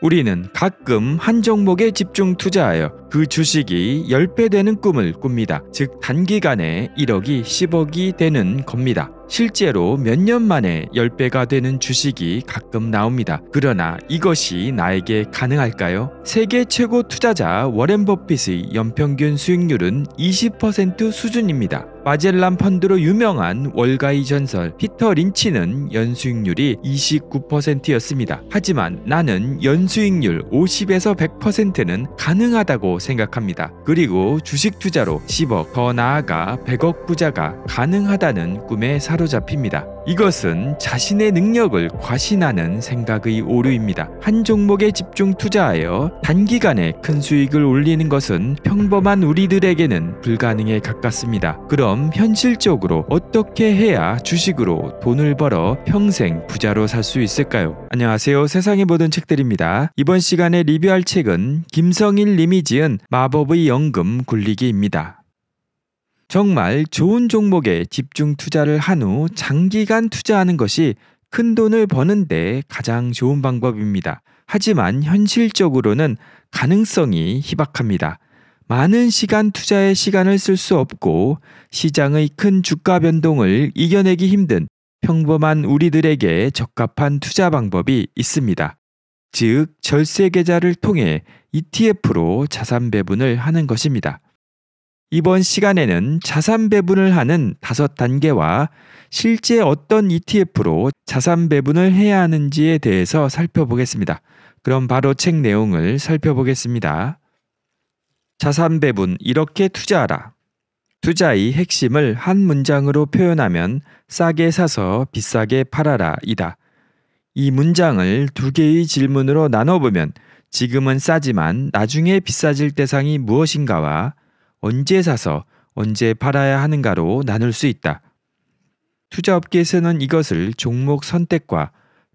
우리는 가끔 한 종목에 집중 투자하여 그 주식이 10배 되는 꿈을 꿉니다. 즉 단기간에 1억이 10억이 되는 겁니다. 실제로 몇 년 만에 10배가 되는 주식이 가끔 나옵니다. 그러나 이것이 나에게 가능할까요? 세계 최고 투자자 워렌 버핏의 연평균 수익률은 20% 수준입니다. 마젤란 펀드로 유명한 월가이 전설 피터 린치는 연수익률이 29%였습니다. 하지만 나는 연수익률 50에서 100%는 가능하다고 생각합니다. 그리고 주식 투자로 10억, 더 나아가 100억 부자가 가능하다는 꿈에 사로잡힙니다. 이것은 자신의 능력을 과신하는 생각의 오류입니다. 한 종목에 집중 투자하여 단기간에 큰 수익을 올리는 것은 평범한 우리들에게는 불가능에 가깝습니다. 그럼 현실적으로 어떻게 해야 주식으로 돈을 벌어 평생 부자로 살 수 있을까요? 안녕하세요. 세상의 모든 책들입니다. 이번 시간에 리뷰할 책은 김성일 님이 지은 마법의 연금 굴리기입니다. 정말 좋은 종목에 집중 투자를 한 후 장기간 투자하는 것이 큰 돈을 버는데 가장 좋은 방법입니다. 하지만 현실적으로는 가능성이 희박합니다. 많은 시간 투자에 시간을 쓸 수 없고 시장의 큰 주가 변동을 이겨내기 힘든 평범한 우리들에게 적합한 투자 방법이 있습니다. 즉, 절세 계좌를 통해 ETF로 자산 배분을 하는 것입니다. 이번 시간에는 자산 배분을 하는 다섯 단계와 실제 어떤 ETF로 자산 배분을 해야 하는지에 대해서 살펴보겠습니다. 그럼 바로 책 내용을 살펴보겠습니다. 자산 배분 이렇게 투자하라. 투자의 핵심을 한 문장으로 표현하면 싸게 사서 비싸게 팔아라 이다. 이 문장을 두 개의 질문으로 나눠보면 지금은 싸지만 나중에 비싸질 대상이 무엇인가와 언제 사서 언제 팔아야 하는가로 나눌 수 있다. 투자업계에서는 이것을 종목 선택과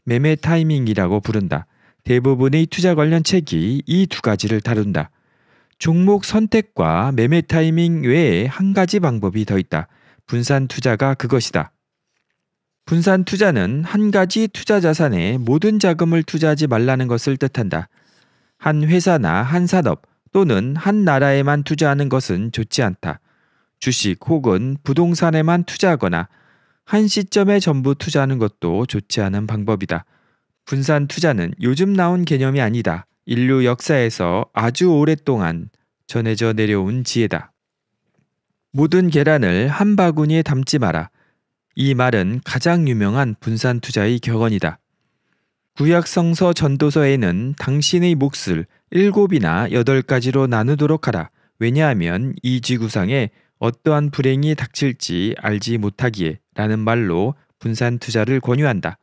매매 타이밍이라고 부른다. 대부분의 투자 관련 책이 이 두 가지를 다룬다. 종목 선택과 매매 타이밍 외에 한 가지 방법이 더 있다. 분산 투자가 그것이다. 분산 투자는 한 가지 투자 자산에 모든 자금을 투자하지 말라는 것을 뜻한다. 한 회사나 한 산업, 또는 한 나라에만 투자하는 것은 좋지 않다. 주식 혹은 부동산에만 투자하거나 한 시점에 전부 투자하는 것도 좋지 않은 방법이다. 분산 투자는 요즘 나온 개념이 아니다. 인류 역사에서 아주 오랫동안 전해져 내려온 지혜다. 모든 계란을 한 바구니에 담지 마라. 이 말은 가장 유명한 분산 투자의 격언이다. 구약성서 전도서에는 당신의 몫을 일곱이나 여덟 가지로 나누도록 하라. 왜냐하면 이 지구상에 어떠한 불행이 닥칠지 알지 못하기에 라는 말로 분산 투자를 권유한다.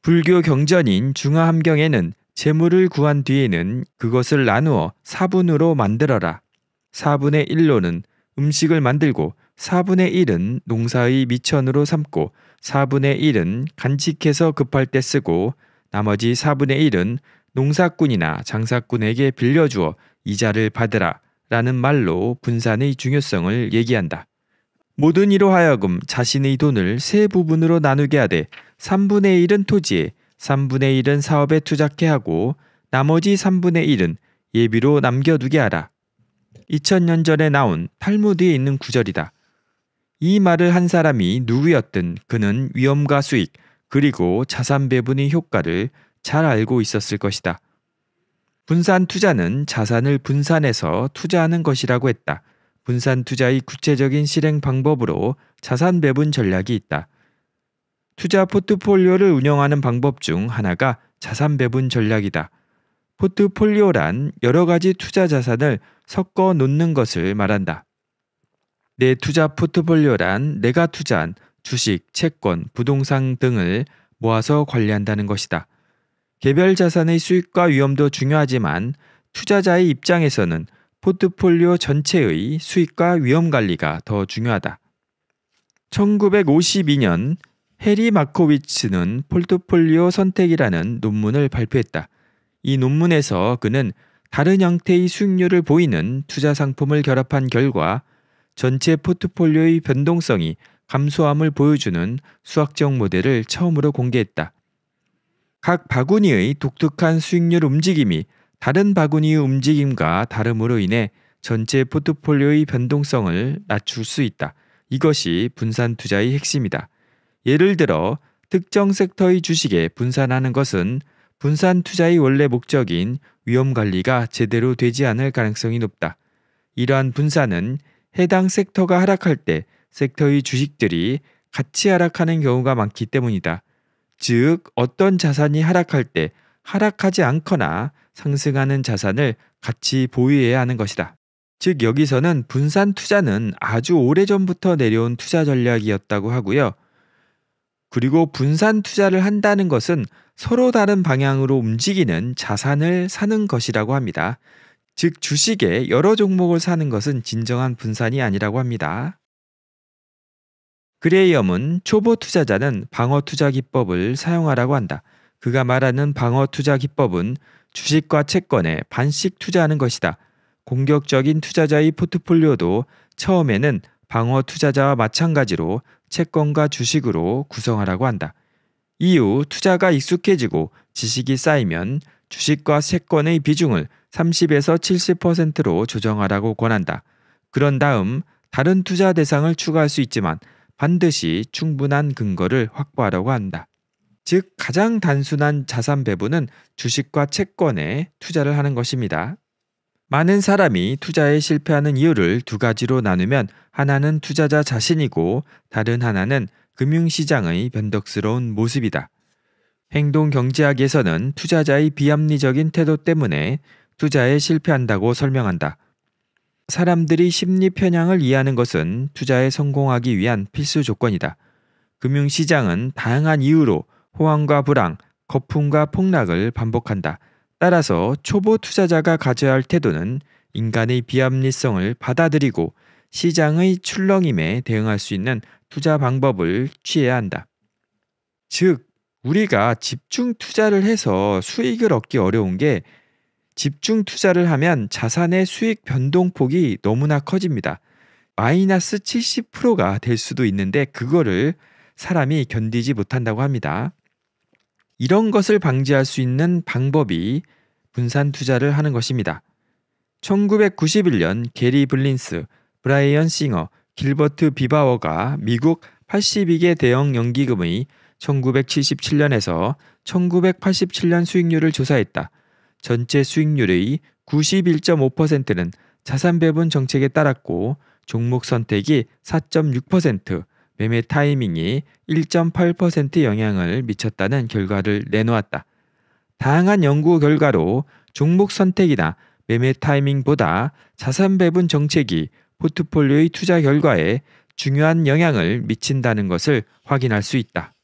불교 경전인 중화함경에는 재물을 구한 뒤에는 그것을 나누어 4분으로 만들어라. 4분의1로는 음식을 만들고 4분의1은 농사의 미천으로 삼고 4분의1은 간직해서 급할 때 쓰고 나머지 4분의 1은 농사꾼이나 장사꾼에게 빌려주어 이자를 받으라 라는 말로 분산의 중요성을 얘기한다. 모든 이로 하여금 자신의 돈을 세 부분으로 나누게 하되 3분의 1은 토지에 3분의 1은 사업에 투자케 하고 나머지 3분의 1은 예비로 남겨두게 하라. 2000년 전에 나온 탈무드에 있는 구절이다. 이 말을 한 사람이 누구였든 그는 위험과 수익, 그리고 자산 배분의 효과를 잘 알고 있었을 것이다. 분산 투자는 자산을 분산해서 투자하는 것이라고 했다. 분산 투자의 구체적인 실행 방법으로 자산 배분 전략이 있다. 투자 포트폴리오를 운영하는 방법 중 하나가 자산 배분 전략이다. 포트폴리오란 여러 가지 투자 자산을 섞어 놓는 것을 말한다. 내 투자 포트폴리오란 내가 투자한 주식, 채권, 부동산 등을 모아서 관리한다는 것이다. 개별 자산의 수익과 위험도 중요하지만 투자자의 입장에서는 포트폴리오 전체의 수익과 위험 관리가 더 중요하다. 1952년 해리 마코위츠는 폴트폴리오 선택이라는 논문을 발표했다. 이 논문에서 그는 다른 형태의 수익률을 보이는 투자 상품을 결합한 결과 전체 포트폴리오의 변동성이 감소함을 보여주는 수학적 모델을 처음으로 공개했다. 각 바구니의 독특한 수익률 움직임이 다른 바구니의 움직임과 다름으로 인해 전체 포트폴리오의 변동성을 낮출 수 있다. 이것이 분산 투자의 핵심이다. 예를 들어 특정 섹터의 주식에 분산하는 것은 분산 투자의 원래 목적인 위험 관리가 제대로 되지 않을 가능성이 높다. 이러한 분산은 해당 섹터가 하락할 때 섹터의 주식들이 같이 하락하는 경우가 많기 때문이다. 즉, 어떤 자산이 하락할 때 하락하지 않거나 상승하는 자산을 같이 보유해야 하는 것이다. 즉, 여기서는 분산 투자는 아주 오래전부터 내려온 투자 전략이었다고 하고요. 그리고 분산 투자를 한다는 것은 서로 다른 방향으로 움직이는 자산을 사는 것이라고 합니다. 즉, 주식의 여러 종목을 사는 것은 진정한 분산이 아니라고 합니다. 그레이엄은 초보 투자자는 방어 투자 기법을 사용하라고 한다. 그가 말하는 방어 투자 기법은 주식과 채권에 반씩 투자하는 것이다. 공격적인 투자자의 포트폴리오도 처음에는 방어 투자자와 마찬가지로 채권과 주식으로 구성하라고 한다. 이후 투자가 익숙해지고 지식이 쌓이면 주식과 채권의 비중을 30에서 70%로 조정하라고 권한다. 그런 다음 다른 투자 대상을 추가할 수 있지만 반드시 충분한 근거를 확보하려고 한다. 즉 가장 단순한 자산 배분은 주식과 채권에 투자를 하는 것입니다. 많은 사람이 투자에 실패하는 이유를 두 가지로 나누면 하나는 투자자 자신이고 다른 하나는 금융시장의 변덕스러운 모습이다. 행동 경제학에서는 투자자의 비합리적인 태도 때문에 투자에 실패한다고 설명한다. 사람들이 심리 편향을 이해하는 것은 투자에 성공하기 위한 필수 조건이다. 금융시장은 다양한 이유로 호황과 불황, 거품과 폭락을 반복한다. 따라서 초보 투자자가 가져야 할 태도는 인간의 비합리성을 받아들이고 시장의 출렁임에 대응할 수 있는 투자 방법을 취해야 한다. 즉, 우리가 집중 투자를 해서 수익을 얻기 어려운 게 집중 투자를 하면 자산의 수익 변동폭이 너무나 커집니다. 마이너스 70%가 될 수도 있는데 그거를 사람이 견디지 못한다고 합니다. 이런 것을 방지할 수 있는 방법이 분산 투자를 하는 것입니다. 1991년 게리 블린스, 브라이언 싱어, 길버트 비바워가 미국 82개 대형 연기금의 1977년에서 1987년 수익률을 조사했다. 전체 수익률의 91.5%는 자산 배분 정책에 따랐고 종목 선택이 4.6%, 매매 타이밍이 1.8% 영향을 미쳤다는 결과를 내놓았다. 다양한 연구 결과로 종목 선택이나 매매 타이밍보다 자산 배분 정책이 포트폴리오의 투자 결과에 중요한 영향을 미친다는 것을 확인할 수 있다.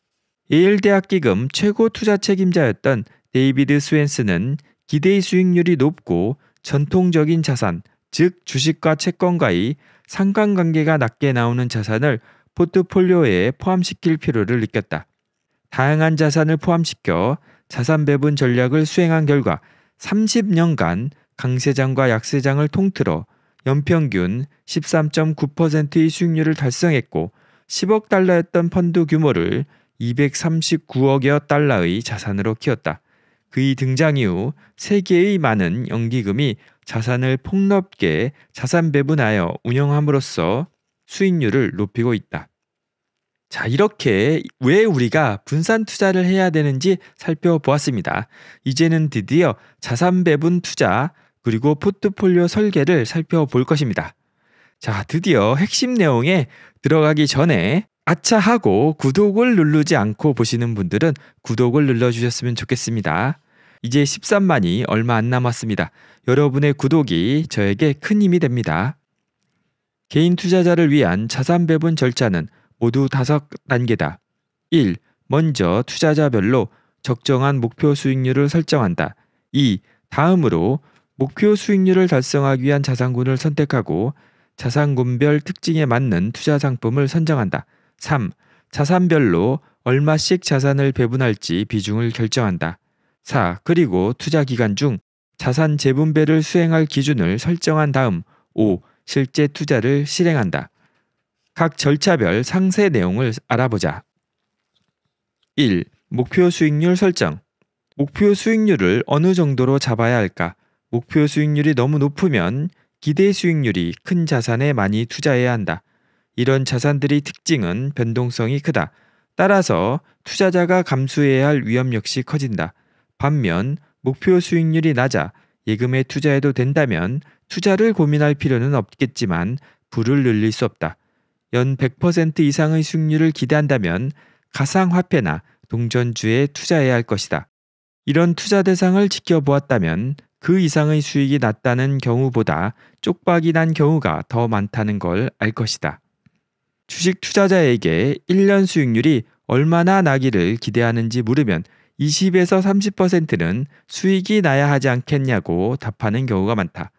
예일대학 기금 최고 투자 책임자였던 데이비드 스웬스는 기대의 수익률이 높고 전통적인 자산, 즉 주식과 채권과의 상관관계가 낮게 나오는 자산을 포트폴리오에 포함시킬 필요를 느꼈다. 다양한 자산을 포함시켜 자산 배분 전략을 수행한 결과 30년간 강세장과 약세장을 통틀어 연평균 13.9%의 수익률을 달성했고 10억 달러였던 펀드 규모를 239억여 달러의 자산으로 키웠다. 그의 등장 이후 세계의 많은 연기금이 자산을 폭넓게 자산 배분하여 운영함으로써 수익률을 높이고 있다. 자, 이렇게 왜 우리가 분산 투자를 해야 되는지 살펴보았습니다. 이제는 드디어 자산 배분 투자 그리고 포트폴리오 설계를 살펴볼 것입니다. 자, 드디어 핵심 내용에 들어가기 전에 아차 하고 구독을 누르지 않고 보시는 분들은 구독을 눌러주셨으면 좋겠습니다. 이제 13만이 얼마 안 남았습니다. 여러분의 구독이 저에게 큰 힘이 됩니다. 개인 투자자를 위한 자산 배분 절차는 모두 다섯 단계다 1. 먼저 투자자별로 적정한 목표 수익률을 설정한다. 2. 다음으로 목표 수익률을 달성하기 위한 자산군을 선택하고 자산군별 특징에 맞는 투자 상품을 선정한다. 3. 자산별로 얼마씩 자산을 배분할지 비중을 결정한다. 4. 그리고 투자 기간 중 자산 재분배를 수행할 기준을 설정한 다음 5. 실제 투자를 실행한다. 각 절차별 상세 내용을 알아보자. 1. 목표 수익률 설정. 목표 수익률을 어느 정도로 잡아야 할까? 목표 수익률이 너무 높으면 기대 수익률이 큰 자산에 많이 투자해야 한다. 이런 자산들이 특징은 변동성이 크다. 따라서 투자자가 감수해야 할 위험 역시 커진다. 반면 목표 수익률이 낮아 예금에 투자해도 된다면 투자를 고민할 필요는 없겠지만 불을 늘릴 수 없다. 연 100% 이상의 수익률을 기대한다면 가상화폐나 동전주에 투자해야 할 것이다. 이런 투자 대상을 지켜보았다면 그 이상의 수익이 낮다는 경우보다 쪽박이 난 경우가 더 많다는 걸 알 것이다. 주식 투자자에게 1년 수익률이 얼마나 나기를 기대하는지 물으면 20에서 30%는 수익이 나야 하지 않겠냐고 답하는 경우가 많다.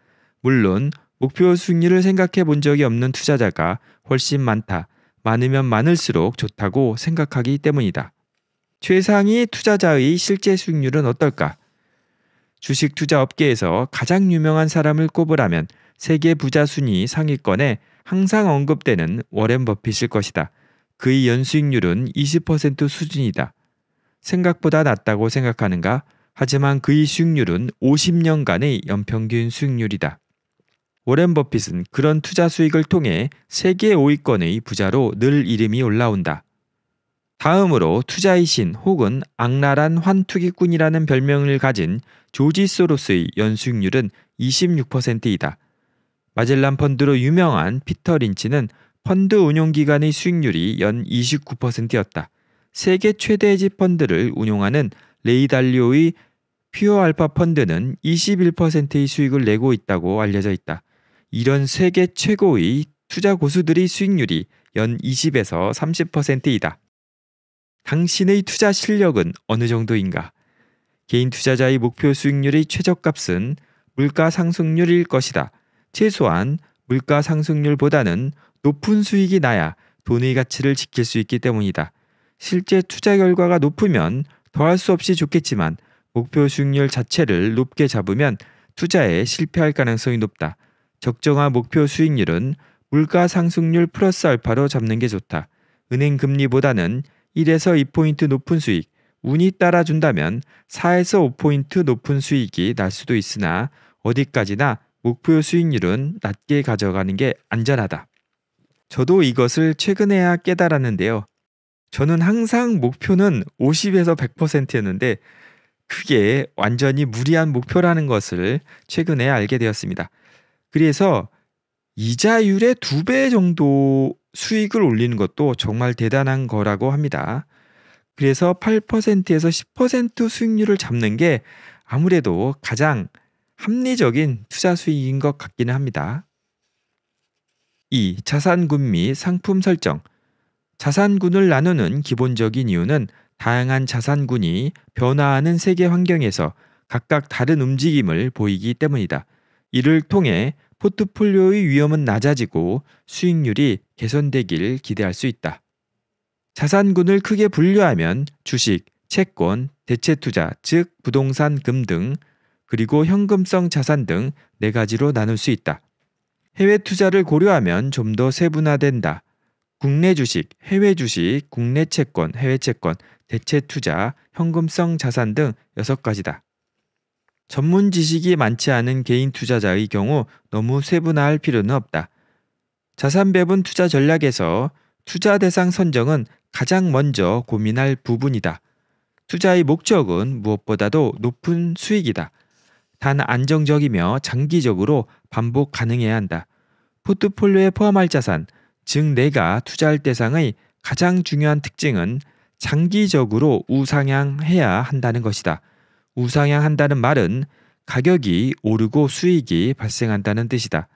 물론 목표 수익률을 생각해 본 적이 없는 투자자가 훨씬 많다. 많으면 많을수록 좋다고 생각하기 때문이다. 최상위 투자자의 실제 수익률은 어떨까? 주식 투자 업계에서 가장 유명한 사람을 꼽으라면 세계 부자 순위 상위권에 항상 언급되는 워렌 버핏일 것이다. 그의 연수익률은 20% 수준이다. 생각보다 낮다고 생각하는가? 하지만 그의 수익률은 50년간의 연평균 수익률이다. 워렌 버핏은 그런 투자 수익을 통해 세계 5위권의 부자로 늘 이름이 올라온다. 다음으로 투자의 신 혹은 악랄한 환투기꾼이라는 별명을 가진 조지 소로스의 연수익률은 26%이다. 마젤란 펀드로 유명한 피터 린치는 펀드 운용 기간의 수익률이 연 29%였다. 세계 최대 지 펀드를 운용하는 레이달리오의 퓨어 알파 펀드는 21%의 수익을 내고 있다고 알려져 있다. 이런 세계 최고의 투자 고수들의 수익률이 연 20에서 30%이다. 당신의 투자 실력은 어느 정도인가? 개인 투자자의 목표 수익률의 최저값은 물가 상승률일 것이다. 최소한 물가 상승률보다는 높은 수익이 나야 돈의 가치를 지킬 수 있기 때문이다. 실제 투자 결과가 높으면 더할 수 없이 좋겠지만 목표 수익률 자체를 높게 잡으면 투자에 실패할 가능성이 높다. 적정한 목표 수익률은 물가 상승률 플러스 알파로 잡는 게 좋다. 은행 금리보다는 1에서 2포인트 높은 수익, 운이 따라준다면 4에서 5포인트 높은 수익이 날 수도 있으나 어디까지나 목표 수익률은 낮게 가져가는 게 안전하다. 저도 이것을 최근에야 깨달았는데요. 저는 항상 목표는 50에서 100%였는데 그게 완전히 무리한 목표라는 것을 최근에 알게 되었습니다. 그래서 이자율의 두 배 정도 수익을 올리는 것도 정말 대단한 거라고 합니다. 그래서 8%에서 10% 수익률을 잡는 게 아무래도 가장 합리적인 투자 수익인 것 같기는 합니다. 2. 자산군 및 상품 설정 자산군을 나누는 기본적인 이유는 다양한 자산군이 변화하는 세계 환경에서 각각 다른 움직임을 보이기 때문이다. 이를 통해 포트폴리오의 위험은 낮아지고 수익률이 개선되길 기대할 수 있다. 자산군을 크게 분류하면 주식, 채권, 대체 투자, 즉 부동산금 등 그리고 현금성 자산 등 네 가지로 나눌 수 있다. 해외 투자를 고려하면 좀 더 세분화된다. 국내 주식, 해외 주식, 국내 채권, 해외 채권, 대체 투자, 현금성 자산 등 6가지다. 전문 지식이 많지 않은 개인 투자자의 경우 너무 세분화할 필요는 없다. 자산 배분 투자 전략에서 투자 대상 선정은 가장 먼저 고민할 부분이다. 투자의 목적은 무엇보다도 높은 수익이다. 단 안정적이며 장기적으로 반복 가능해야 한다. 포트폴리오에 포함할 자산, 즉 내가 투자할 대상의 가장 중요한 특징은 장기적으로 우상향해야 한다는 것이다. 우상향한다는 말은 가격이 오르고 수익이 발생한다는 뜻이다.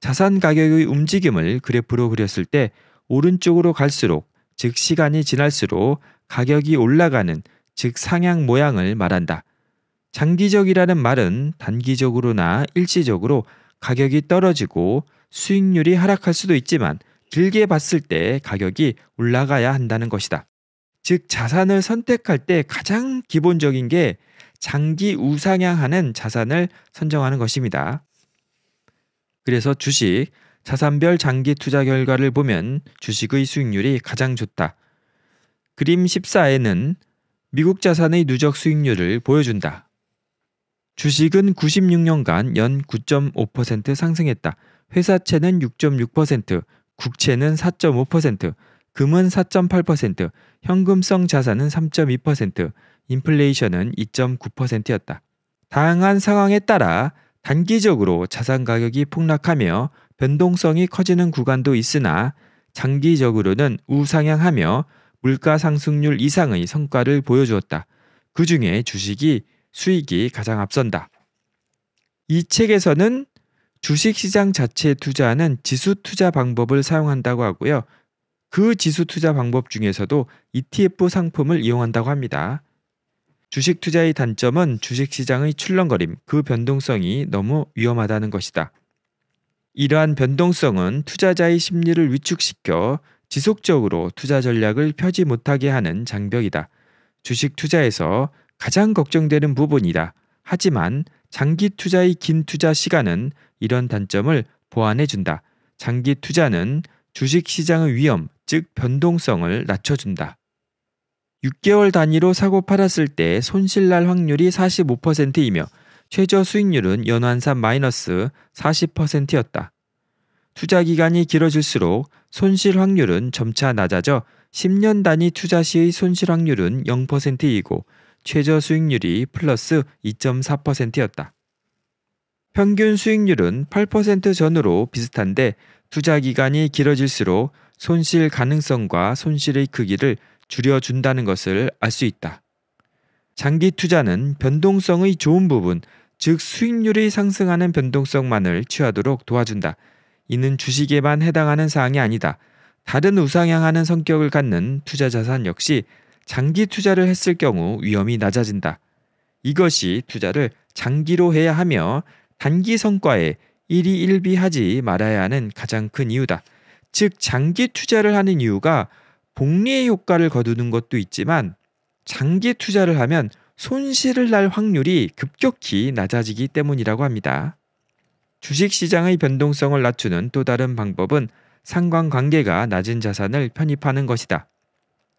자산 가격의 움직임을 그래프로 그렸을 때 오른쪽으로 갈수록 즉 시간이 지날수록 가격이 올라가는 즉 상향 모양을 말한다. 장기적이라는 말은 단기적으로나 일시적으로 가격이 떨어지고 수익률이 하락할 수도 있지만 길게 봤을 때 가격이 올라가야 한다는 것이다. 즉, 자산을 선택할 때 가장 기본적인 게 장기 우상향하는 자산을 선정하는 것입니다. 그래서 주식, 자산별 장기 투자 결과를 보면 주식의 수익률이 가장 좋다. 그림 14에는 미국 자산의 누적 수익률을 보여준다. 주식은 96년간 연 9.5% 상승했다. 회사채는 6.6%, 국채는 4.5%, 금은 4.8%, 현금성 자산은 3.2%, 인플레이션은 2.9%였다. 다양한 상황에 따라 단기적으로 자산 가격이 폭락하며 변동성이 커지는 구간도 있으나 장기적으로는 우상향하며 물가 상승률 이상의 성과를 보여주었다. 그 중에 주식이 수익이 가장 앞선다. 이 책에서는 주식시장 자체 에 투자는 하 지수 투자 방법을 사용한다고 하고요. 그 지수 투자 방법 중에서도 ETF 상품을 이용한다고 합니다. 주식 투자의 단점은 주식시장의 출렁거림, 그 변동성이 너무 위험하다는 것이다. 이러한 변동성은 투자자의 심리를 위축시켜 지속적으로 투자 전략을 펴지 못하게 하는 장벽이다. 주식 투자에서 가장 걱정되는 부분이다. 하지만 장기 투자의 긴 투자 시간은 이런 단점을 보완해 준다. 장기 투자는 주식 시장의 위험, 즉 변동성을 낮춰 준다. 6개월 단위로 사고 팔았을 때 손실 날 확률이 45%이며 최저 수익률은 연환산 마이너스 40%였다. 투자 기간이 길어질수록 손실 확률은 점차 낮아져 10년 단위 투자 시의 손실 확률은 0%이고 최저 수익률이 플러스 2.4%였다. 평균 수익률은 8% 전후로 비슷한데 투자 기간이 길어질수록 손실 가능성과 손실의 크기를 줄여준다는 것을 알 수 있다. 장기 투자는 변동성의 좋은 부분, 즉 수익률이 상승하는 변동성만을 취하도록 도와준다. 이는 주식에만 해당하는 사항이 아니다. 다른 우상향하는 성격을 갖는 투자 자산 역시 장기 투자를 했을 경우 위험이 낮아진다. 이것이 투자를 장기로 해야 하며 단기 성과에 일희일비하지 말아야 하는 가장 큰 이유다. 즉 장기 투자를 하는 이유가 복리의 효과를 거두는 것도 있지만 장기 투자를 하면 손실을 날 확률이 급격히 낮아지기 때문이라고 합니다. 주식 시장의 변동성을 낮추는 또 다른 방법은 상관관계가 낮은 자산을 편입하는 것이다.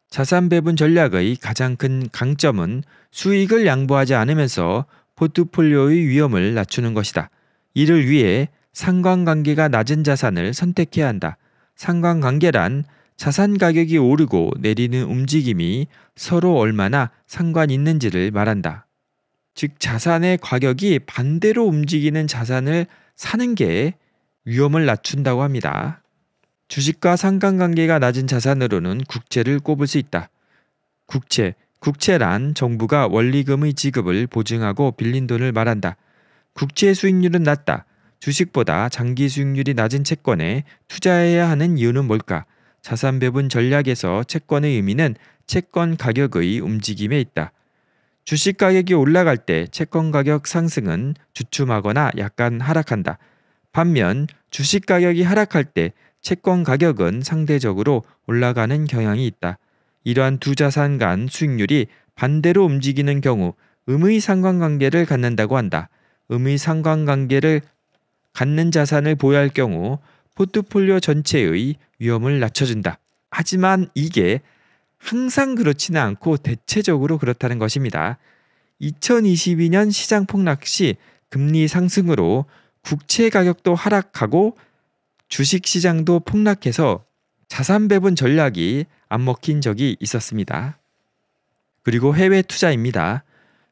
자산 배분 전략의 가장 큰 강점은 수익을 양보하지 않으면서 포트폴리오의 위험을 낮추는 것이다. 이를 위해 상관관계가 낮은 자산을 선택해야 한다. 상관관계란 자산 가격이 오르고 내리는 움직임이 서로 얼마나 상관 있는지를 말한다. 즉, 자산의 가격이 반대로 움직이는 자산을 사는 게 위험을 낮춘다고 합니다. 주식과 상관관계가 낮은 자산으로는 국채를 꼽을 수 있다. 국채, 국채란 정부가 원리금의 지급을 보증하고 빌린 돈을 말한다. 국채 수익률은 낮다. 주식보다 장기 수익률이 낮은 채권에 투자해야 하는 이유는 뭘까? 자산 배분 전략에서 채권의 의미는 채권 가격의 움직임에 있다. 주식 가격이 올라갈 때 채권 가격 상승은 주춤하거나 약간 하락한다. 반면 주식 가격이 하락할 때 채권 가격은 상대적으로 올라가는 경향이 있다. 이러한 두 자산 간 수익률이 반대로 움직이는 경우 음의 상관관계를 갖는다고 한다. 음의 상관관계를 갖는 자산을 보유할 경우 포트폴리오 전체의 위험을 낮춰준다. 하지만 이게 항상 그렇지는 않고 대체적으로 그렇다는 것입니다. 2022년 시장 폭락 시 금리 상승으로 국채 가격도 하락하고 주식 시장도 폭락해서 자산 배분 전략이 안 먹힌 적이 있었습니다. 그리고 해외 투자입니다.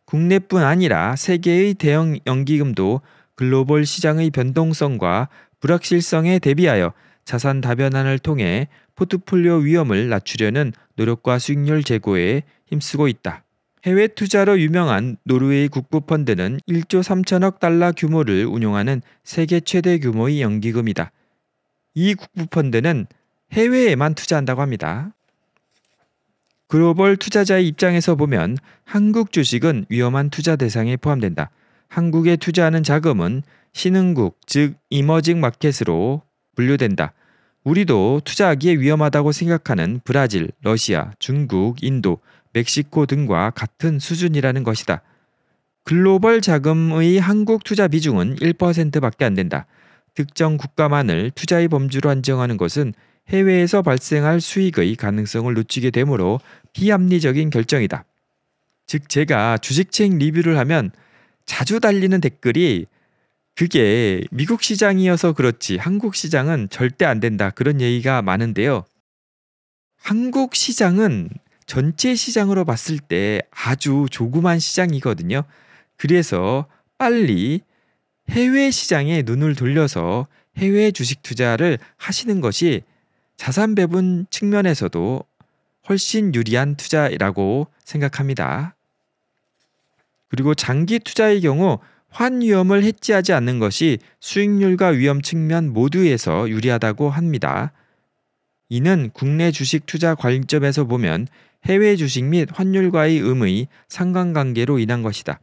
국내뿐 아니라 세계의 대형 연기금도 글로벌 시장의 변동성과 불확실성에 대비하여 자산 다변화를 통해 포트폴리오 위험을 낮추려는 노력과 수익률 제고에 힘쓰고 있다. 해외 투자로 유명한 노르웨이 국부 펀드는 1조 3천억 달러 규모를 운용하는 세계 최대 규모의 연기금이다. 이 국부펀드는 해외에만 투자한다고 합니다. 글로벌 투자자의 입장에서 보면 한국 주식은 위험한 투자 대상에 포함된다. 한국에 투자하는 자금은 신흥국, 즉 이머징 마켓으로 분류된다. 우리도 투자하기에 위험하다고 생각하는 브라질, 러시아, 중국, 인도, 멕시코 등과 같은 수준이라는 것이다. 글로벌 자금의 한국 투자 비중은 1%밖에 안 된다. 특정 국가만을 투자의 범주로 한정하는 것은 해외에서 발생할 수익의 가능성을 놓치게 되므로 비합리적인 결정이다. 즉 제가 주식책 리뷰를 하면 자주 달리는 댓글이 그게 미국 시장이어서 그렇지 한국 시장은 절대 안 된다 그런 얘기가 많은데요. 한국 시장은 전체 시장으로 봤을 때 아주 조그만 시장이거든요. 그래서 빨리 해외 시장에 눈을 돌려서 해외 주식 투자를 하시는 것이 자산 배분 측면에서도 훨씬 유리한 투자라고 생각합니다. 그리고 장기 투자의 경우 환 위험을 해지하지 않는 것이 수익률과 위험 측면 모두에서 유리하다고 합니다. 이는 국내 주식 투자 관점에서 보면 해외 주식 및 환율과의 음의 상관관계로 인한 것이다.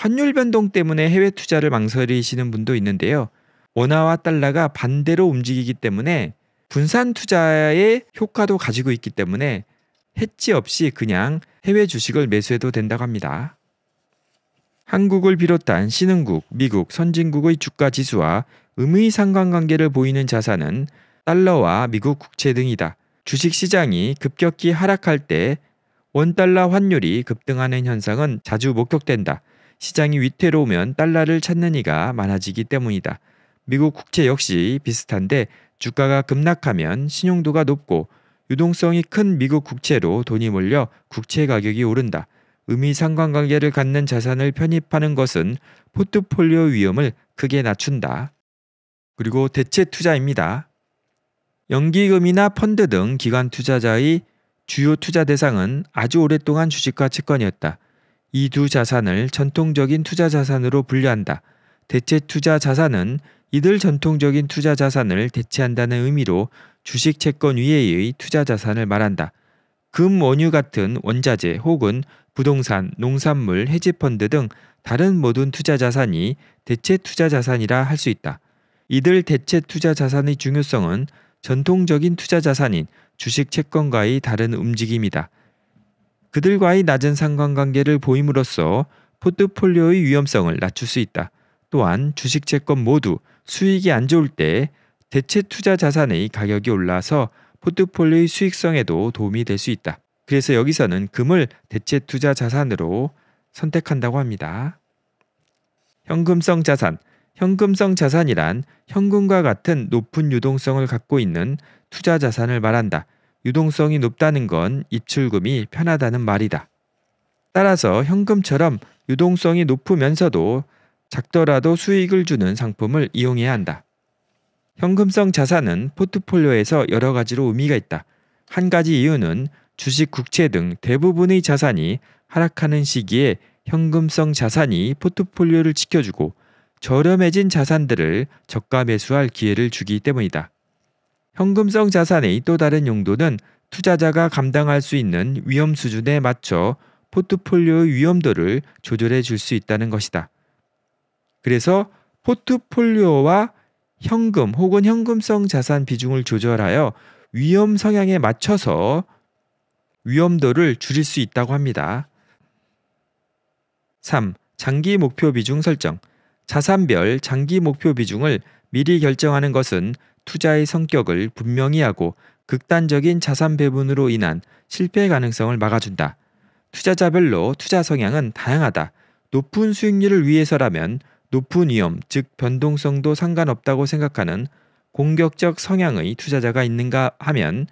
환율 변동 때문에 해외 투자를 망설이시는 분도 있는데요. 원화와 달러가 반대로 움직이기 때문에 분산 투자의 효과도 가지고 있기 때문에 해지 없이 그냥 해외 주식을 매수해도 된다고 합니다. 한국을 비롯한 신흥국, 미국, 선진국의 주가 지수와 의의 상관관계를 보이는 자산은 달러와 미국 국채 등이다. 주식 시장이 급격히 하락할 때 원달러 환율이 급등하는 현상은 자주 목격된다. 시장이 위태로우면 달러를 찾는 이가 많아지기 때문이다. 미국 국채 역시 비슷한데 주가가 급락하면 신용도가 높고 유동성이 큰 미국 국채로 돈이 몰려 국채 가격이 오른다. 의미 상관관계를 갖는 자산을 편입하는 것은 포트폴리오 위험을 크게 낮춘다. 그리고 대체 투자입니다. 연기금이나 펀드 등 기관 투자자의 주요 투자 대상은 아주 오랫동안 주식과 채권이었다. 이두 자산을 전통적인 투자 자산으로 분류한다. 대체 투자 자산은 이들 전통적인 투자 자산을 대체한다는 의미로 주식 채권 위에의 투자 자산을 말한다. 금, 원유 같은 원자재 혹은 부동산, 농산물, 헤지펀드 등 다른 모든 투자 자산이 대체 투자 자산이라 할 수 있다. 이들 대체 투자 자산의 중요성은 전통적인 투자 자산인 주식 채권과의 다른 움직임이다. 그들과의 낮은 상관관계를 보임으로써 포트폴리오의 위험성을 낮출 수 있다. 또한 주식 채권 모두 수익이 안 좋을 때 대체 투자 자산의 가격이 올라서 포트폴리오의 수익성에도 도움이 될 수 있다. 그래서 여기서는 금을 대체 투자 자산으로 선택한다고 합니다. 현금성 자산. 현금성 자산이란 현금과 같은 높은 유동성을 갖고 있는 투자 자산을 말한다. 유동성이 높다는 건 입출금이 편하다는 말이다. 따라서 현금처럼 유동성이 높으면서도 작더라도 수익을 주는 상품을 이용해야 한다. 현금성 자산은 포트폴리오에서 여러 가지로 의미가 있다. 한 가지 이유는 주식, 국채 등 대부분의 자산이 하락하는 시기에 현금성 자산이 포트폴리오를 지켜주고 저렴해진 자산들을 저가 매수할 기회를 주기 때문이다. 현금성 자산의 또 다른 용도는 투자자가 감당할 수 있는 위험 수준에 맞춰 포트폴리오의 위험도를 조절해 줄 수 있다는 것이다. 그래서 포트폴리오와 현금 혹은 현금성 자산 비중을 조절하여 위험 성향에 맞춰서 위험도를 줄일 수 있다고 합니다. 3. 장기 목표 비중 설정. 자산별 장기 목표 비중을 미리 결정하는 것은 투자의 성격을 분명히 하고 극단적인 자산 배분으로 인한 실패 가능성을 막아준다. 투자자별로 투자 성향은 다양하다. 높은 수익률을 위해서라면 높은 위험, 즉 변동성도 상관없다고 생각하는 공격적 성향의 투자자가 있는가 하면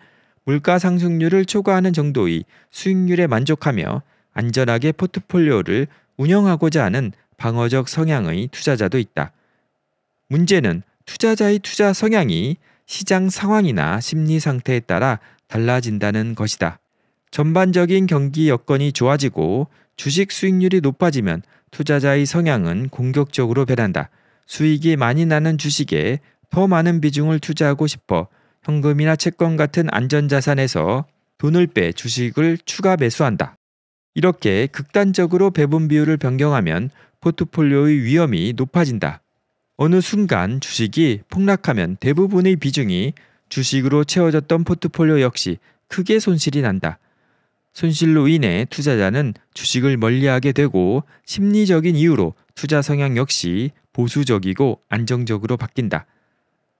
물가 상승률을 초과하는 정도의 수익률에 만족하며 안전하게 포트폴리오를 운영하고자 하는 방어적 성향의 투자자도 있다. 문제는 투자자의 투자 성향이 시장 상황이나 심리 상태에 따라 달라진다는 것이다. 전반적인 경기 여건이 좋아지고 주식 수익률이 높아지면 투자자의 성향은 공격적으로 변한다. 수익이 많이 나는 주식에 더 많은 비중을 투자하고 싶어 현금이나 채권 같은 안전자산에서 돈을 빼 주식을 추가 매수한다. 이렇게 극단적으로 배분 비율을 변경하면 포트폴리오의 위험이 높아진다. 어느 순간 주식이 폭락하면 대부분의 비중이 주식으로 채워졌던 포트폴리오 역시 크게 손실이 난다. 손실로 인해 투자자는 주식을 멀리하게 되고 심리적인 이유로 투자 성향 역시 보수적이고 안정적으로 바뀐다.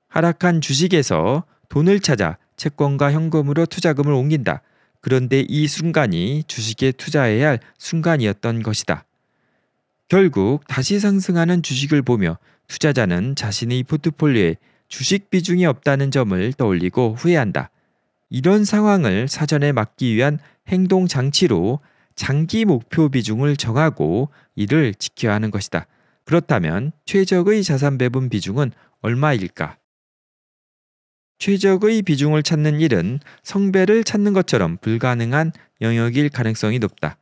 하락한 주식에서 돈을 찾아 채권과 현금으로 투자금을 옮긴다. 그런데 이 순간이 주식에 투자해야 할 순간이었던 것이다. 결국 다시 상승하는 주식을 보며 투자자는 자신의 포트폴리오에 주식 비중이 없다는 점을 떠올리고 후회한다. 이런 상황을 사전에 막기 위한 행동 장치로 장기 목표 비중을 정하고 이를 지켜야 하는 것이다. 그렇다면 최적의 자산 배분 비중은 얼마일까? 최적의 비중을 찾는 일은 성배를 찾는 것처럼 불가능한 영역일 가능성이 높다.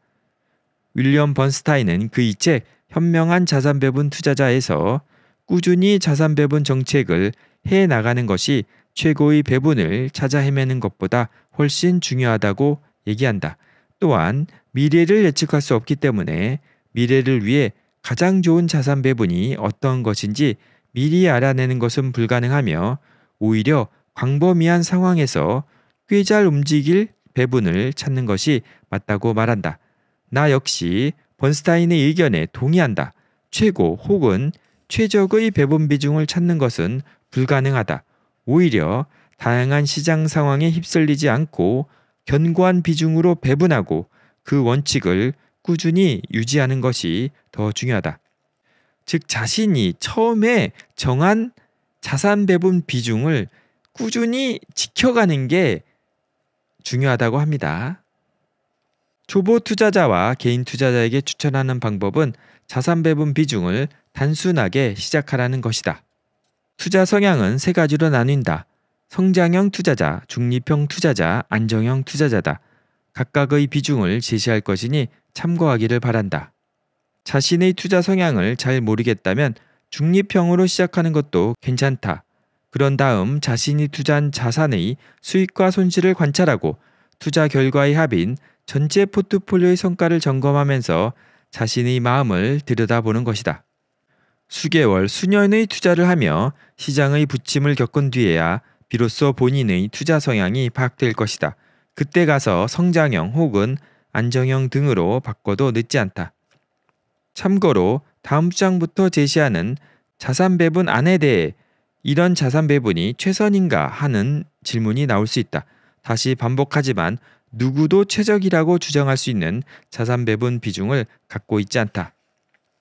윌리엄 번스타인은 그이 책 현명한 자산 배분 투자자에서 꾸준히 자산 배분 정책을 해 나가는 것이 최고의 배분을 찾아 헤매는 것보다 훨씬 중요하다고 얘기한다. 또한 미래를 예측할 수 없기 때문에 미래를 위해 가장 좋은 자산 배분이 어떤 것인지 미리 알아내는 것은 불가능하며 오히려 광범위한 상황에서 꽤 잘 움직일 배분을 찾는 것이 맞다고 말한다. 나 역시 번스타인의 의견에 동의한다. 최고 혹은 최적의 배분 비중을 찾는 것은 불가능하다. 오히려 다양한 시장 상황에 휩쓸리지 않고 견고한 비중으로 배분하고 그 원칙을 꾸준히 유지하는 것이 더 중요하다. 즉 자신이 처음에 정한 자산 배분 비중을 꾸준히 지켜가는 게 중요하다고 합니다. 초보 투자자와 개인 투자자에게 추천하는 방법은 자산 배분 비중을 단순하게 시작하라는 것이다. 투자 성향은 세 가지로 나뉜다. 성장형 투자자, 중립형 투자자, 안정형 투자자다. 각각의 비중을 제시할 것이니 참고하기를 바란다. 자신의 투자 성향을 잘 모르겠다면 중립형으로 시작하는 것도 괜찮다. 그런 다음 자신이 투자한 자산의 수익과 손실을 관찰하고 투자 결과의 합인 전체 포트폴리오의 성과를 점검하면서 자신의 마음을 들여다보는 것이다. 수개월, 수년의 투자를 하며 시장의 부침을 겪은 뒤에야 비로소 본인의 투자 성향이 파악될 것이다. 그때 가서 성장형 혹은 안정형 등으로 바꿔도 늦지 않다. 참고로 다음 장부터 제시하는 자산 배분 안에 대해 이런 자산 배분이 최선인가 하는 질문이 나올 수 있다. 다시 반복하지만 누구도 최적이라고 주장할 수 있는 자산 배분 비중을 갖고 있지 않다.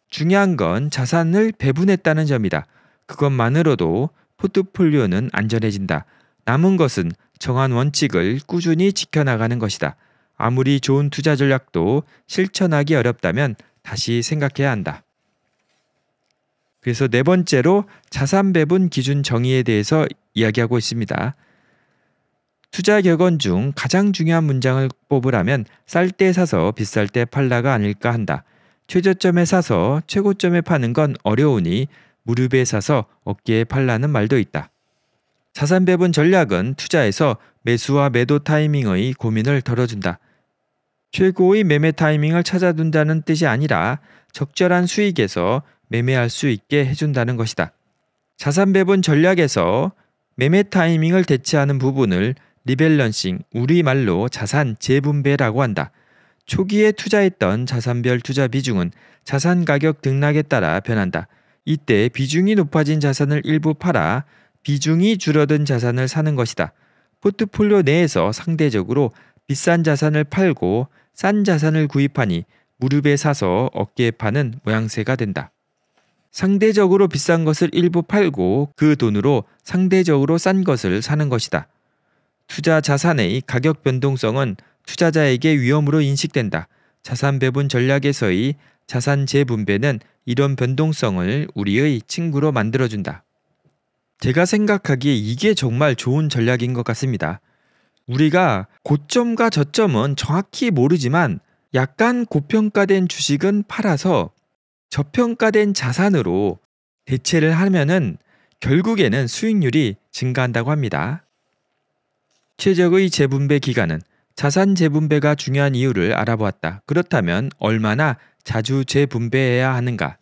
중요한 건 자산을 배분했다는 점이다. 그것만으로도 포트폴리오는 안전해진다. 남은 것은 정한 원칙을 꾸준히 지켜나가는 것이다. 아무리 좋은 투자 전략도 실천하기 어렵다면 다시 생각해야 한다. 그래서 네 번째로 자산 배분 기준 정의에 대해서 이야기하고 있습니다. 투자 격언 중 가장 중요한 문장을 뽑으라면 쌀 때 사서 비쌀 때팔라가 아닐까 한다. 최저점에 사서 최고점에 파는 건 어려우니 무릎에 사서 어깨에 팔라는 말도 있다. 자산 배분 전략은 투자에서 매수와 매도 타이밍의 고민을 덜어준다. 최고의 매매 타이밍을 찾아둔다는 뜻이 아니라 적절한 수익에서 매매할 수 있게 해준다는 것이다. 자산 배분 전략에서 매매 타이밍을 대체하는 부분을 리밸런싱, 우리말로 자산 재분배라고 한다. 초기에 투자했던 자산별 투자 비중은 자산 가격 등락에 따라 변한다. 이때 비중이 높아진 자산을 일부 팔아 비중이 줄어든 자산을 사는 것이다. 포트폴리오 내에서 상대적으로 비싼 자산을 팔고 싼 자산을 구입하니 무릎에 사서 어깨에 파는 모양새가 된다. 상대적으로 비싼 것을 일부 팔고 그 돈으로 상대적으로 싼 것을 사는 것이다. 투자 자산의 가격 변동성은 투자자에게 위험으로 인식된다. 자산 배분 전략에서의 자산 재분배는 이런 변동성을 우리의 친구로 만들어준다. 제가 생각하기에 이게 정말 좋은 전략인 것 같습니다. 우리가 고점과 저점은 정확히 모르지만 약간 고평가된 주식은 팔아서 저평가된 자산으로 대체를 하면은 결국에는 수익률이 증가한다고 합니다. 최적의 재분배 기간은 자산 재분배가 중요한 이유를 알아보았다. 그렇다면 얼마나 자주 재분배해야 하는가?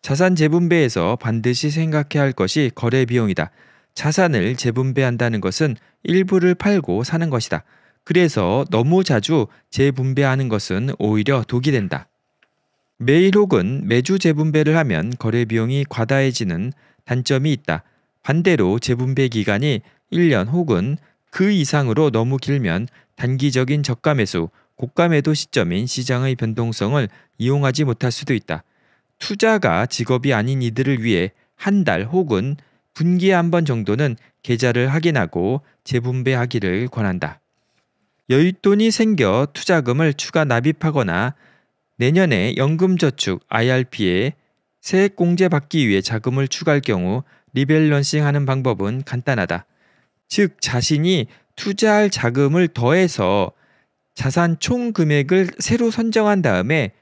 자산 재분배에서 반드시 생각해야 할 것이 거래 비용이다. 자산을 재분배한다는 것은 일부를 팔고 사는 것이다. 그래서 너무 자주 재분배하는 것은 오히려 독이 된다. 매일 혹은 매주 재분배를 하면 거래 비용이 과다해지는 단점이 있다. 반대로 재분배 기간이 1년 혹은 그 이상으로 너무 길면 단기적인 저가 매수, 고가 매도 시점인 시장의 변동성을 이용하지 못할 수도 있다. 투자가 직업이 아닌 이들을 위해 한 달 혹은 분기에 한 번 정도는 계좌를 확인하고 재분배하기를 권한다. 여윳돈이 생겨 투자금을 추가 납입하거나 내년에 연금저축 IRP에 세액공제 받기 위해 자금을 추가할 경우 리밸런싱 하는 방법은 간단하다. 즉 자신이 투자할 자금을 더해서 자산 총 금액을 새로 선정한 다음에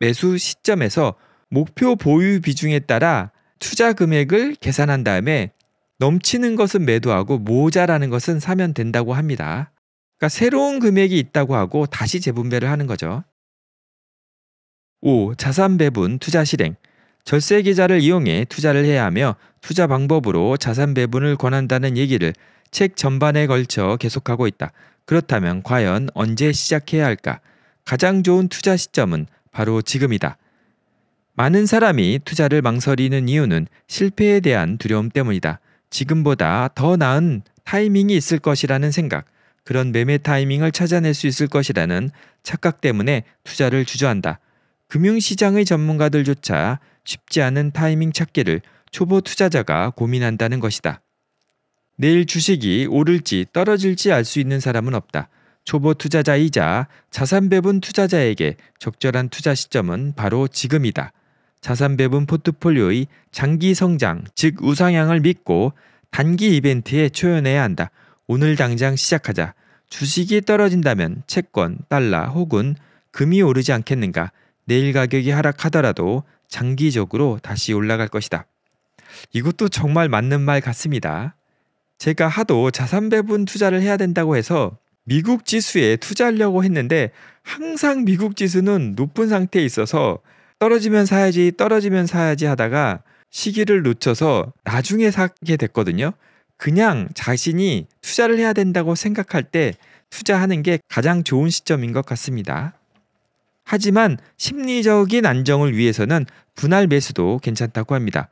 매수 시점에서 목표 보유 비중에 따라 투자 금액을 계산한 다음에 넘치는 것은 매도하고 모자라는 것은 사면 된다고 합니다. 그러니까 새로운 금액이 있다고 하고 다시 재분배를 하는 거죠. 5. 자산 배분 투자 실행. 절세 계좌를 이용해 투자를 해야 하며 투자 방법으로 자산 배분을 권한다는 얘기를 책 전반에 걸쳐 계속하고 있다. 그렇다면 과연 언제 시작해야 할까? 가장 좋은 투자 시점은 바로 지금이다. 많은 사람이 투자를 망설이는 이유는 실패에 대한 두려움 때문이다. 지금보다 더 나은 타이밍이 있을 것이라는 생각, 그런 매매 타이밍을 찾아낼 수 있을 것이라는 착각 때문에 투자를 주저한다. 금융시장의 전문가들조차 쉽지 않은 타이밍 찾기를 초보 투자자가 고민한다는 것이다. 내일 주식이 오를지 떨어질지 알 수 있는 사람은 없다. 초보 투자자이자 자산 배분 투자자에게 적절한 투자 시점은 바로 지금이다. 자산 배분 포트폴리오의 장기 성장, 즉 우상향을 믿고 단기 이벤트에 초연해야 한다. 오늘 당장 시작하자. 주식이 떨어진다면 채권, 달러 혹은 금이 오르지 않겠는가? 내일 가격이 하락하더라도 장기적으로 다시 올라갈 것이다. 이것도 정말 맞는 말 같습니다. 제가 하도 자산 배분 투자를 해야 된다고 해서 미국 지수에 투자하려고 했는데 항상 미국 지수는 높은 상태에 있어서 떨어지면 사야지 떨어지면 사야지 하다가 시기를 놓쳐서 나중에 사게 됐거든요. 그냥 자신이 투자를 해야 된다고 생각할 때 투자하는 게 가장 좋은 시점인 것 같습니다. 하지만 심리적인 안정을 위해서는 분할 매수도 괜찮다고 합니다.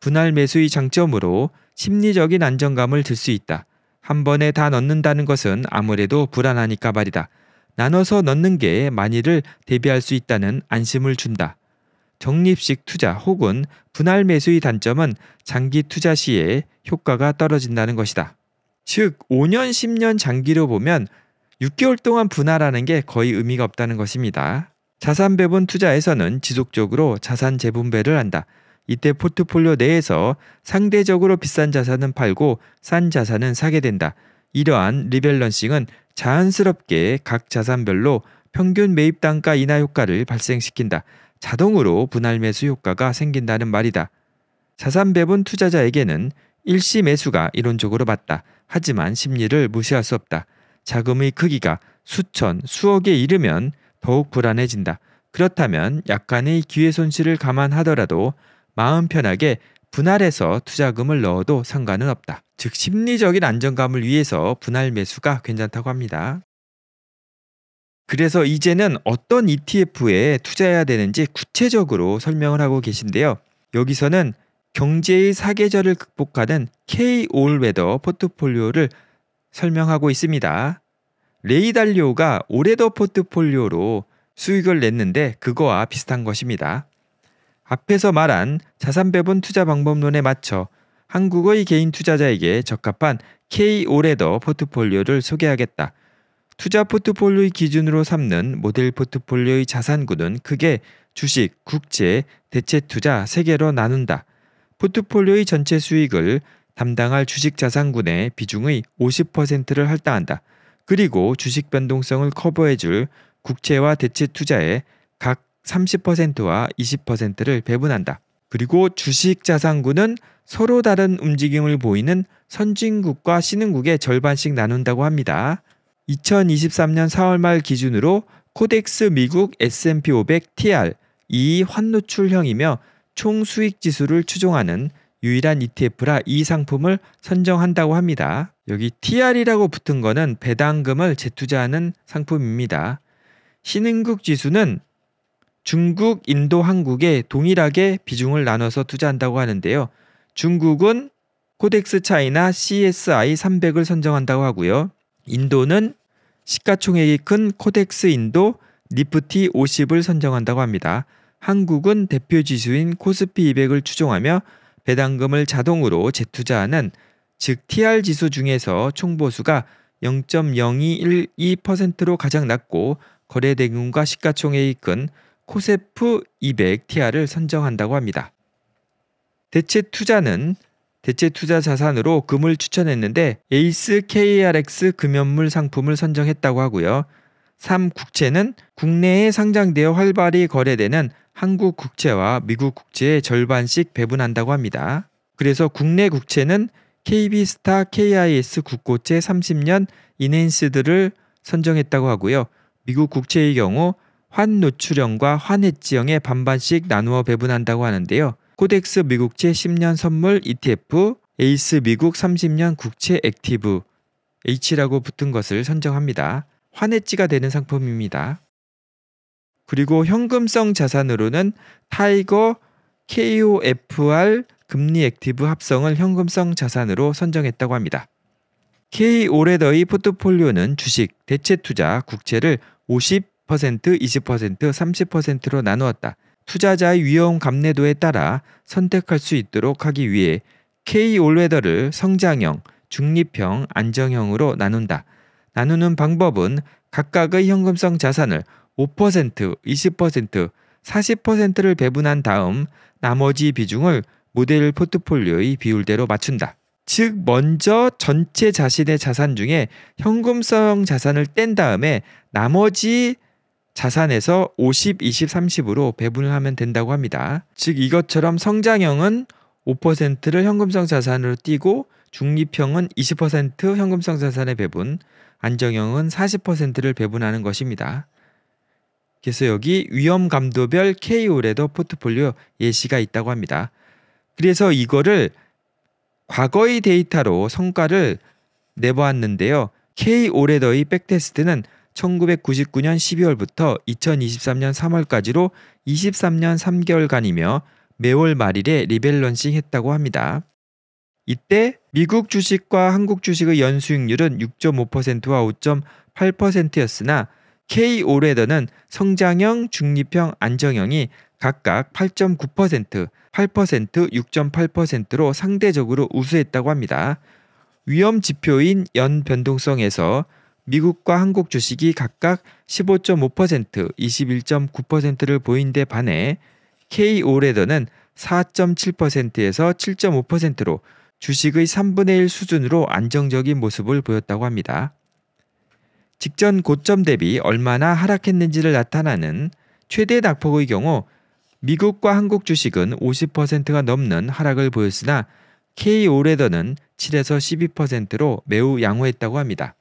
분할 매수의 장점으로 심리적인 안정감을 들 수 있다. 한 번에 다 넣는다는 것은 아무래도 불안하니까 말이다. 나눠서 넣는 게 만일을 대비할 수 있다는 안심을 준다. 적립식 투자 혹은 분할 매수의 단점은 장기 투자 시에 효과가 떨어진다는 것이다. 즉 5년 10년 장기로 보면 6개월 동안 분할하는 게 거의 의미가 없다는 것입니다. 자산 배분 투자에서는 지속적으로 자산 재분배를 한다. 이때 포트폴리오 내에서 상대적으로 비싼 자산은 팔고 싼 자산은 사게 된다. 이러한 리밸런싱은 자연스럽게 각 자산별로 평균 매입 단가 인하 효과를 발생시킨다. 자동으로 분할 매수 효과가 생긴다는 말이다. 자산 배분 투자자에게는 일시 매수가 이론적으로 맞다. 하지만 심리를 무시할 수 없다. 자금의 크기가 수천, 수억에 이르면 더욱 불안해진다. 그렇다면 약간의 기회 손실을 감안하더라도 마음 편하게 분할해서 투자금을 넣어도 상관은 없다. 즉 심리적인 안정감을 위해서 분할 매수가 괜찮다고 합니다. 그래서 이제는 어떤 ETF에 투자해야 되는지 구체적으로 설명을 하고 계신데요. 여기서는 경제의 사계절을 극복하는 K 올웨더 포트폴리오를 설명하고 있습니다. 레이달리오가 올해더 포트폴리오로 수익을 냈는데 그거와 비슷한 것입니다. 앞에서 말한 자산배분 투자 방법론에 맞춰 한국의 개인 투자자에게 적합한 K 오레더 포트폴리오를 소개하겠다. 투자 포트폴리오의 기준으로 삼는 모델 포트폴리오의 자산군은 크게 주식, 국채, 대체 투자 3 개로 나눈다. 포트폴리오의 전체 수익을 담당할 주식 자산군의 비중의 50%를 할당한다. 그리고 주식 변동성을 커버해줄 국채와 대체 투자에 30%와 20%를 배분한다. 그리고 주식 자산군은 서로 다른 움직임을 보이는 선진국과 신흥국의 절반씩 나눈다고 합니다. 2023년 4월 말 기준으로 코덱스 미국 S&P 500 TR 이 환노출형이며 총 수익 지수를 추종하는 유일한 ETF라 이 상품을 선정한다고 합니다. 여기 TR이라고 붙은 것은 배당금을 재투자하는 상품입니다. 신흥국 지수는 중국, 인도, 한국에 동일하게 비중을 나눠서 투자한다고 하는데요. 중국은 코덱스 차이나 CSI 300을 선정한다고 하고요. 인도는 시가총액이 큰 코덱스 인도 니프티 50을 선정한다고 합니다. 한국은 대표 지수인 코스피 200을 추종하며 배당금을 자동으로 재투자하는 즉 TR 지수 중에서 총보수가 0.0212%로 가장 낮고 거래 대금과 시가총액이 큰 코세프 200TR을 선정한다고 합니다. 대체 투자는 대체 투자 자산으로 금을 추천했는데 에이스 KRX 금연물 상품을 선정했다고 하고요. 3. 국채는 국내에 상장되어 활발히 거래되는 한국 국채와 미국 국채의 절반씩 배분한다고 합니다. 그래서 국내 국채는 KB스타 KIS 국고채 30년 이넨스들을 선정했다고 하고요. 미국 국채의 경우 환노출형과 환해지형에 반반씩 나누어 배분한다고 하는데요. 코덱스 미국채 10년 선물 ETF, 에이스 미국 30년 국채 액티브, H라고 붙은 것을 선정합니다. 환해지가 되는 상품입니다. 그리고 현금성 자산으로는 타이거 KOFR 금리 액티브 합성을 현금성 자산으로 선정했다고 합니다. K 오레더의 포트폴리오는 주식, 대체 투자, 국채를 50, 10%, 20%, 30%로 나누었다. 투자자의 위험 감내도에 따라 선택할 수 있도록 하기 위해 K 올웨더를 성장형, 중립형, 안정형으로 나눈다. 나누는 방법은 각각의 현금성 자산을 5%, 20%, 40%를 배분한 다음 나머지 비중을 모델 포트폴리오의 비율대로 맞춘다. 즉, 먼저 전체 자신의 자산 중에 현금성 자산을 뗀 다음에 나머지 자산에서 50, 20, 30으로 배분을 하면 된다고 합니다. 즉 이것처럼 성장형은 5%를 현금성 자산으로 띄고 중립형은 20% 현금성 자산의 배분, 안정형은 40%를 배분하는 것입니다. 그래서 여기 위험 감도별 k 올레더 포트폴리오 예시가 있다고 합니다. 그래서 이거를 과거의 데이터로 성과를 내보았는데요. K 오레더의 백테스트는 1999년 12월부터 2023년 3월까지로 23년 3개월간이며 매월 말일에 리밸런싱 했다고 합니다. 이때 미국 주식과 한국 주식의 연수익률은 6.5%와 5.8%였으나 K 오레더는 성장형, 중립형, 안정형이 각각 8.9%, 8%, 6.8%로 상대적으로 우수했다고 합니다. 위험 지표인 연 변동성에서 미국과 한국 주식이 각각 15.5%, 21.9%를 보인 데 반해 K 오레더는 4.7%에서 7.5%로 주식의 3분의 1 수준으로 안정적인 모습을 보였다고 합니다. 직전 고점 대비 얼마나 하락했는지를 나타나는 최대 낙폭의 경우 미국과 한국 주식은 50%가 넘는 하락을 보였으나 K 오레더는 7에서 12%로 매우 양호했다고 합니다.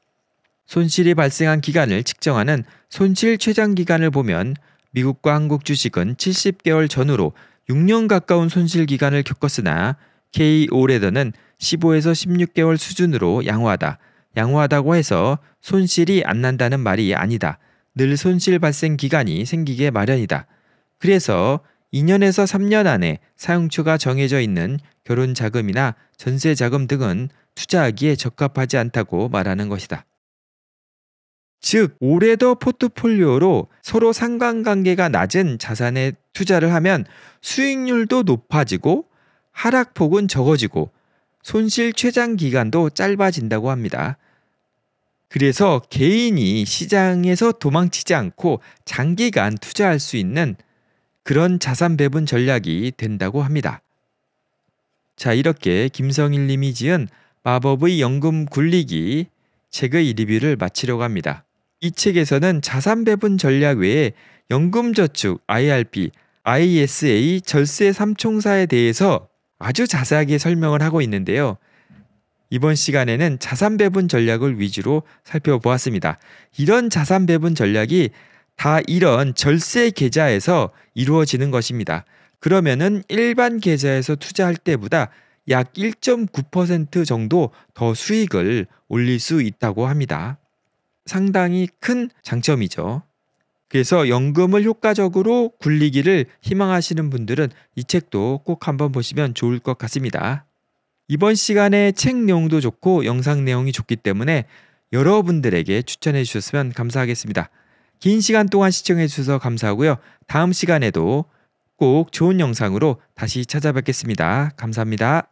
손실이 발생한 기간을 측정하는 손실 최장 기간을 보면 미국과 한국 주식은 70개월 전후로 6년 가까운 손실 기간을 겪었으나 K 오레더는 15에서 16개월 수준으로 양호하다. 양호하다고 해서 손실이 안 난다는 말이 아니다. 늘 손실 발생 기간이 생기게 마련이다. 그래서 2년에서 3년 안에 사용처가 정해져 있는 결혼 자금이나 전세 자금 등은 투자하기에 적합하지 않다고 말하는 것이다. 즉, 올해도 포트폴리오로 서로 상관관계가 낮은 자산에 투자를 하면 수익률도 높아지고 하락폭은 적어지고 손실 최장 기간도 짧아진다고 합니다. 그래서 개인이 시장에서 도망치지 않고 장기간 투자할 수 있는 그런 자산 배분 전략이 된다고 합니다. 자, 이렇게 김성일 님이 지은 마법의 연금 굴리기 책의 리뷰를 마치려고 합니다. 이 책에서는 자산 배분 전략 외에 연금저축, IRP, ISA, 절세 삼총사에 대해서 아주 자세하게 설명을 하고 있는데요. 이번 시간에는 자산 배분 전략을 위주로 살펴보았습니다. 이런 자산 배분 전략이 다 이런 절세 계좌에서 이루어지는 것입니다. 그러면은 일반 계좌에서 투자할 때보다 약1.9% 정도 더 수익을 올릴 수 있다고 합니다. 상당히 큰 장점이죠. 그래서 연금을 효과적으로 굴리기를 희망하시는 분들은 이 책도 꼭 한번 보시면 좋을 것 같습니다. 이번 시간에 책 내용도 좋고 영상 내용이 좋기 때문에 여러분들에게 추천해 주셨으면 감사하겠습니다. 긴 시간 동안 시청해 주셔서 감사하고요. 다음 시간에도 꼭 좋은 영상으로 다시 찾아뵙겠습니다. 감사합니다.